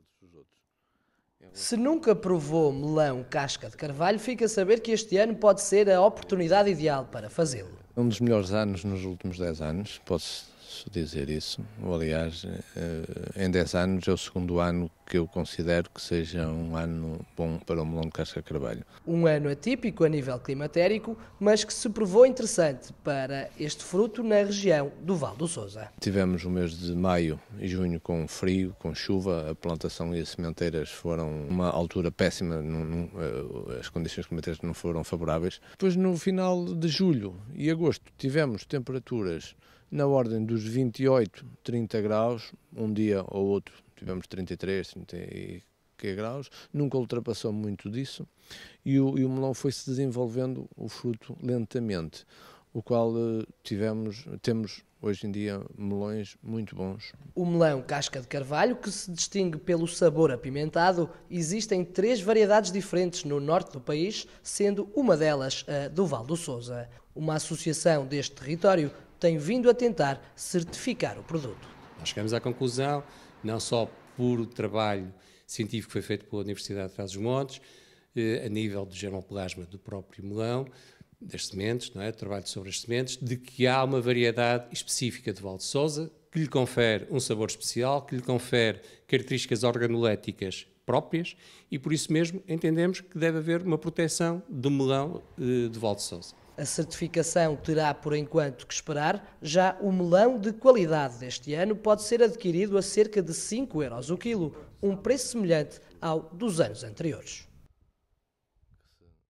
todos os outros. Se nunca provou melão casca de carvalho, fica a saber que este ano pode ser a oportunidade ideal para fazê-lo. Um dos melhores anos nos últimos 10 anos, posso dizer isso. Aliás, eh, em 10 anos é o segundo ano que eu considero que seja um ano bom para o melão de casca carvalho. Um ano atípico a nível climatérico, mas que se provou interessante para este fruto na região do Val do Sousa. Tivemos o mês de maio e junho com frio, com chuva, a plantação e as sementeiras foram uma altura péssima, não, não, eh, as condições climatéricas não foram favoráveis. Depois no final de julho e agosto tivemos temperaturas na ordem dos 28, 30 graus, um dia ou outro tivemos 33, 34 graus, nunca ultrapassou muito disso, e o, e o melão foi se desenvolvendo o fruto lentamente o qual eh, tivemos, temos hoje em dia melões muito bons. O melão casca de carvalho, que se distingue pelo sabor apimentado, existem três variedades diferentes no norte do país, sendo uma delas a do Val do Sousa. Uma associação deste território tem vindo a tentar certificar o produto. Nós chegamos à conclusão, não só por o trabalho científico que foi feito pela Universidade de Trás-os-Montes, eh, a nível do germoplasma do próprio melão, das sementes, não é? trabalho sobre as sementes, de que há uma variedade específica de Valde Souza que lhe confere um sabor especial, que lhe confere características organoléticas próprias e por isso mesmo entendemos que deve haver uma proteção do melão eh, de Valde Souza. A certificação terá por enquanto que esperar, já o melão de qualidade deste ano pode ser adquirido a cerca de 5 euros o quilo, um preço semelhante ao dos anos anteriores.